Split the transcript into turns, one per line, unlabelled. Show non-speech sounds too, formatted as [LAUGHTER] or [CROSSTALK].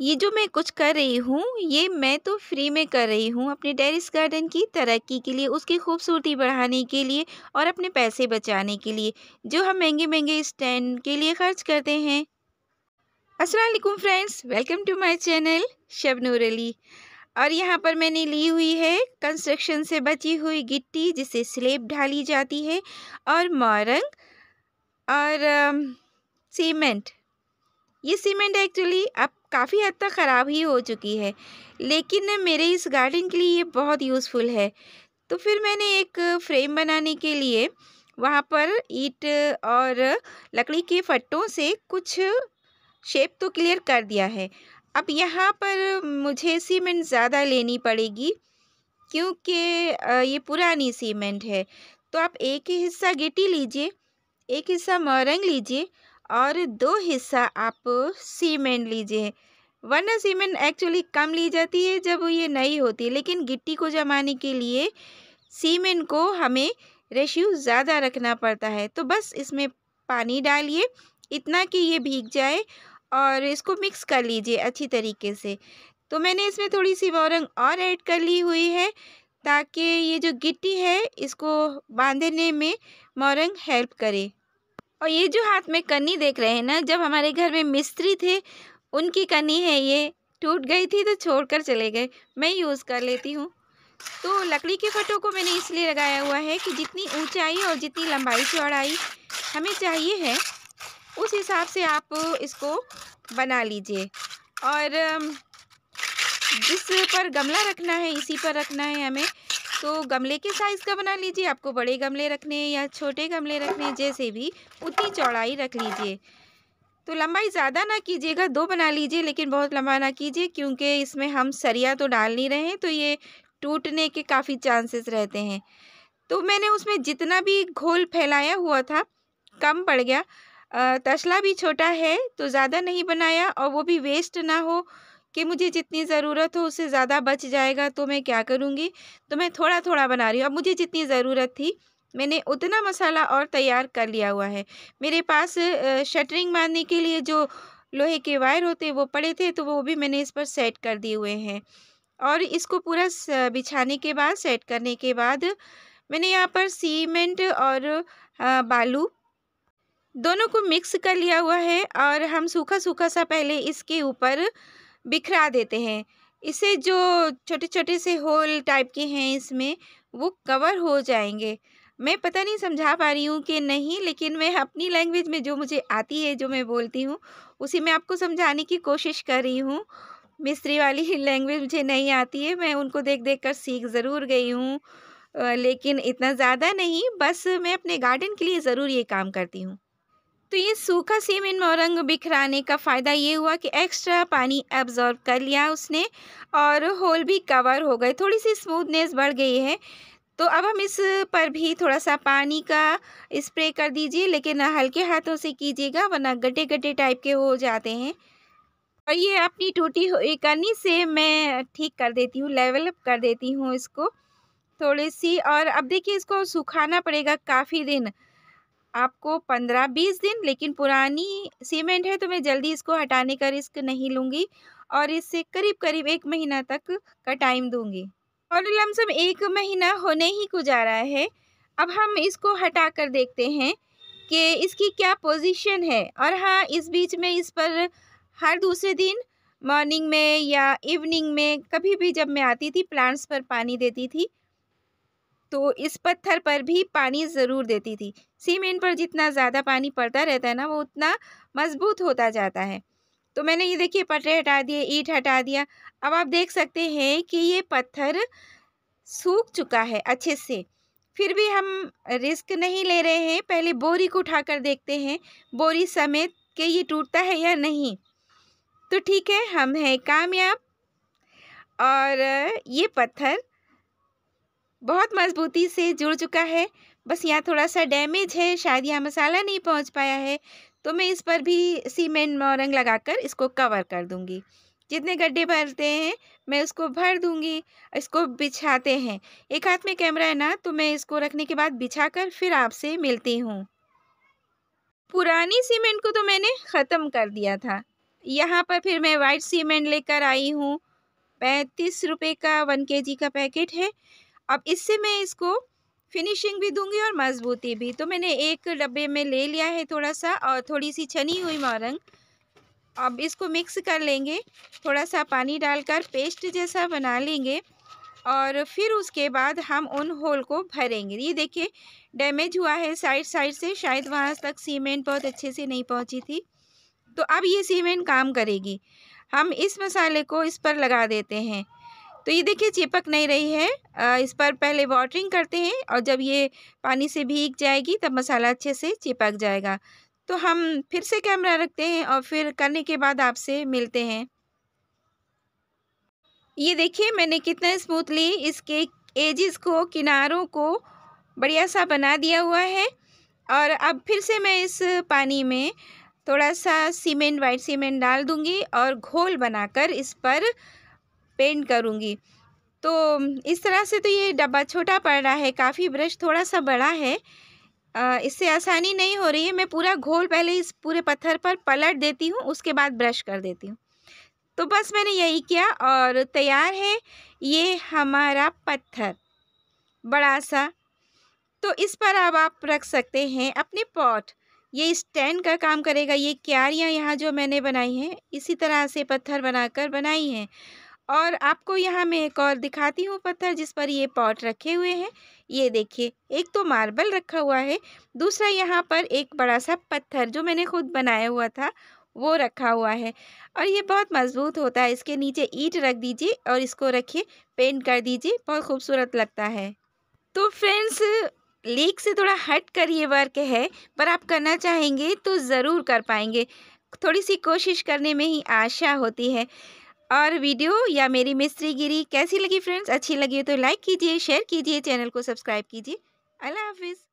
ये जो मैं कुछ कर रही हूँ ये मैं तो फ्री में कर रही हूँ अपने टेरिस गार्डन की तरक्की के लिए उसकी खूबसूरती बढ़ाने के लिए और अपने पैसे बचाने के लिए जो हम महंगे महंगे स्टैंड के लिए खर्च करते हैं Aslam friends welcome to my channel Shabnoor Ali और यहाँ पर मैंने ली हुई है कंस्ट्रक्शन से बची हुई गिट्टी जिसे स्लेब ढाली जाती है और मोरंग और सीमेंट ये सीमेंट एक्चुअली आप काफ़ी हद तक ख़राब ही हो चुकी है लेकिन मेरे इस गार्डन के लिए ये बहुत यूज़फुल है तो फिर मैंने एक फ्रेम बनाने के लिए वहाँ पर ईट और लकड़ी के फट्टों से कुछ शेप तो क्लियर कर दिया है अब यहाँ पर मुझे सीमेंट ज़्यादा लेनी पड़ेगी क्योंकि ये पुरानी सीमेंट है तो आप एक ही हिस्सा गिटी लीजिए एक हिस्सा मरंग लीजिए और दो हिस्सा आप सीमेंट लीजिए वरना सीमेंट एक्चुअली कम ली जाती है जब ये नई होती है लेकिन गिट्टी को जमाने के लिए सीमेंट को हमें रेशियो ज़्यादा रखना पड़ता है तो बस इसमें पानी डालिए इतना कि ये भीग जाए और इसको मिक्स कर लीजिए अच्छी तरीके से तो मैंने इसमें थोड़ी सी वोरंग और ऐड कर ली हुई है ताकि ये जो गिट्टी है इसको बांधने में मोरंग हेल्प करे और ये जो हाथ में कन्नी देख रहे हैं ना जब हमारे घर में मिस्त्री थे उनकी कन्नी है ये टूट गई थी तो छोड़ कर चले गए मैं यूज़ कर लेती हूँ तो लकड़ी के फटों को मैंने इसलिए लगाया हुआ है कि जितनी ऊंचाई और जितनी लंबाई चौड़ाई हमें चाहिए है उस हिसाब से आप इसको बना लीजिए और जिस पर गमला रखना है इसी पर रखना है हमें तो गमले के साइज़ का बना लीजिए आपको बड़े गमले रखने हैं या छोटे गमले रखने हैं जैसे भी उतनी चौड़ाई रख लीजिए तो लंबाई ज़्यादा ना कीजिएगा दो बना लीजिए लेकिन बहुत लंबा ना कीजिए क्योंकि इसमें हम सरिया तो डाल नहीं रहे हैं तो ये टूटने के काफ़ी चांसेस रहते हैं तो मैंने उसमें जितना भी घोल फैलाया हुआ था कम पड़ गया तसला भी छोटा है तो ज़्यादा नहीं बनाया और वो भी वेस्ट ना हो कि मुझे जितनी ज़रूरत हो उससे ज़्यादा बच जाएगा तो मैं क्या करूँगी तो मैं थोड़ा थोड़ा बना रही हूँ अब मुझे जितनी ज़रूरत थी मैंने उतना मसाला और तैयार कर लिया हुआ है मेरे पास शटरिंग मारने के लिए जो लोहे के वायर होते वो पड़े थे तो वो भी मैंने इस पर सेट कर दिए हुए हैं और इसको पूरा बिछाने के बाद सेट करने के बाद मैंने यहाँ पर सीमेंट और बालू दोनों को मिक्स कर लिया हुआ है और हम सूखा सूखा सा पहले इसके ऊपर बिखरा देते हैं इसे जो छोटे छोटे से होल टाइप के हैं इसमें वो कवर हो जाएंगे मैं पता नहीं समझा पा रही हूँ कि नहीं लेकिन मैं अपनी लैंग्वेज में जो मुझे आती है जो मैं बोलती हूँ उसी में आपको समझाने की कोशिश कर रही हूँ मिस्त्री वाली [LAUGHS] लैंग्वेज मुझे नहीं आती है मैं उनको देख देख कर सीख ज़रूर गई हूँ लेकिन इतना ज़्यादा नहीं बस मैं अपने गार्डन के लिए ज़रूर ये काम करती हूँ तो ये सूखा सीमेंट और रंग बिखराने का फ़ायदा ये हुआ कि एक्स्ट्रा पानी एब्जॉर्ब कर लिया उसने और होल भी कवर हो गए थोड़ी सी स्मूथनेस बढ़ गई है तो अब हम इस पर भी थोड़ा सा पानी का स्प्रे कर दीजिए लेकिन हल्के हाथों से कीजिएगा वरना गड्ढे गड्ढे टाइप के हो जाते हैं और ये अपनी टूटी हुई कनी से मैं ठीक कर देती हूँ लेवल अप कर देती हूँ इसको थोड़ी सी और अब देखिए इसको सुखाना पड़ेगा काफ़ी दिन आपको पंद्रह बीस दिन लेकिन पुरानी सीमेंट है तो मैं जल्दी इसको हटाने का रिस्क नहीं लूँगी और इससे करीब करीब एक महीना तक का टाइम दूँगी और लमसम एक महीना होने ही को जा रहा है अब हम इसको हटा कर देखते हैं कि इसकी क्या पोजीशन है और हाँ इस बीच में इस पर हर दूसरे दिन मॉर्निंग में या इवनिंग में कभी भी जब मैं आती थी प्लांट्स पर पानी देती थी तो इस पत्थर पर भी पानी ज़रूर देती थी सीमेंट पर जितना ज़्यादा पानी पड़ता रहता है ना वो उतना मजबूत होता जाता है तो मैंने ये देखिए पटरे हटा दिए ईट हटा दिया अब आप देख सकते हैं कि ये पत्थर सूख चुका है अच्छे से फिर भी हम रिस्क नहीं ले रहे हैं पहले बोरी को उठाकर देखते हैं बोरी समेत के ये टूटता है या नहीं तो ठीक है हम हैं कामयाब और ये पत्थर बहुत मज़बूती से जुड़ चुका है बस यहाँ थोड़ा सा डैमेज है शायद यहाँ मसाला नहीं पहुँच पाया है तो मैं इस पर भी सीमेंट लगा लगाकर इसको कवर कर दूँगी जितने गड्ढे भरते हैं मैं उसको भर दूँगी इसको बिछाते हैं एक हाथ में कैमरा है ना तो मैं इसको रखने के बाद बिछा कर फिर आपसे मिलती हूँ पुरानी सीमेंट को तो मैंने ख़त्म कर दिया था यहाँ पर फिर मैं वाइट सीमेंट लेकर आई हूँ पैंतीस रुपये का वन केजी का पैकेट है अब इससे मैं इसको फिनिशिंग भी दूंगी और मजबूती भी तो मैंने एक डब्बे में ले लिया है थोड़ा सा और थोड़ी सी छनी हुई मोरंग अब इसको मिक्स कर लेंगे थोड़ा सा पानी डालकर पेस्ट जैसा बना लेंगे और फिर उसके बाद हम उन होल को भरेंगे ये देखिए डैमेज हुआ है साइड साइड से शायद वहाँ तक सीमेंट बहुत अच्छे से नहीं पहुँची थी तो अब ये सीमेंट काम करेगी हम इस मसाले को इस पर लगा देते हैं तो ये देखिए चिपक नहीं रही है इस पर पहले वाटरिंग करते हैं और जब ये पानी से भीग जाएगी तब मसाला अच्छे से चिपक जाएगा तो हम फिर से कैमरा रखते हैं और फिर करने के बाद आपसे मिलते हैं ये देखिए मैंने कितना स्मूथली इसके एजिस को किनारों को बढ़िया सा बना दिया हुआ है और अब फिर से मैं इस पानी में थोड़ा सा सीमेंट वाइट सीमेंट डाल दूंगी और घोल बनाकर इस पर पेंट करूँगी तो इस तरह से तो ये डब्बा छोटा पड़ रहा है काफ़ी ब्रश थोड़ा सा बड़ा है इससे आसानी नहीं हो रही है मैं पूरा घोल पहले इस पूरे पत्थर पर पलट देती हूँ उसके बाद ब्रश कर देती हूँ तो बस मैंने यही किया और तैयार है ये हमारा पत्थर बड़ा सा तो इस पर अब आप रख सकते हैं अपने पॉट ये स्टैंड का काम करेगा ये क्यारियाँ यहाँ जो मैंने बनाई हैं इसी तरह से पत्थर बनाकर बनाई हैं और आपको यहाँ मैं एक और दिखाती हूँ पत्थर जिस पर ये पॉट रखे हुए हैं ये देखिए एक तो मार्बल रखा हुआ है दूसरा यहाँ पर एक बड़ा सा पत्थर जो मैंने खुद बनाया हुआ था वो रखा हुआ है और ये बहुत मज़बूत होता है इसके नीचे ईट रख दीजिए और इसको रखिए पेंट कर दीजिए बहुत खूबसूरत लगता है तो फ्रेंड्स लीक से थोड़ा हट कर ये वर्क है पर आप करना चाहेंगे तो ज़रूर कर पाएंगे थोड़ी सी कोशिश करने में ही आशा होती है और वीडियो या मेरी मिस्त्रीगिरी कैसी लगी फ्रेंड्स अच्छी लगी तो लाइक कीजिए शेयर कीजिए चैनल को सब्सक्राइब कीजिए अल्लाह हाफिज़